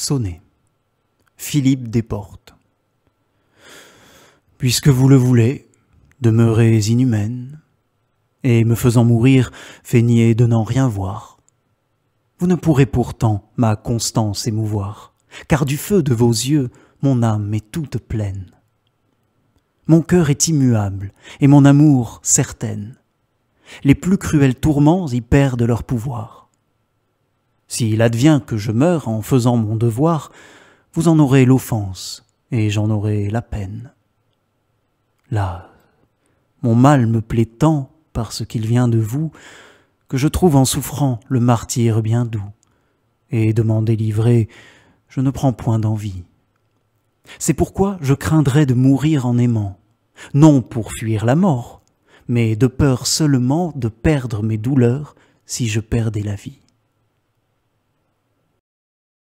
sonner. Philippe portes, Puisque vous le voulez, demeurez inhumaine, et me faisant mourir, feignez de n'en rien voir. Vous ne pourrez pourtant ma constance émouvoir, car du feu de vos yeux, mon âme est toute pleine. Mon cœur est immuable, et mon amour certaine. Les plus cruels tourments y perdent leur pouvoir. S'il advient que je meure en faisant mon devoir, vous en aurez l'offense, et j'en aurai la peine. Là, mon mal me plaît tant parce qu'il vient de vous, que je trouve en souffrant le martyre bien doux, et de m'en délivrer, je ne prends point d'envie. C'est pourquoi je craindrais de mourir en aimant, non pour fuir la mort, mais de peur seulement de perdre mes douleurs si je perdais la vie.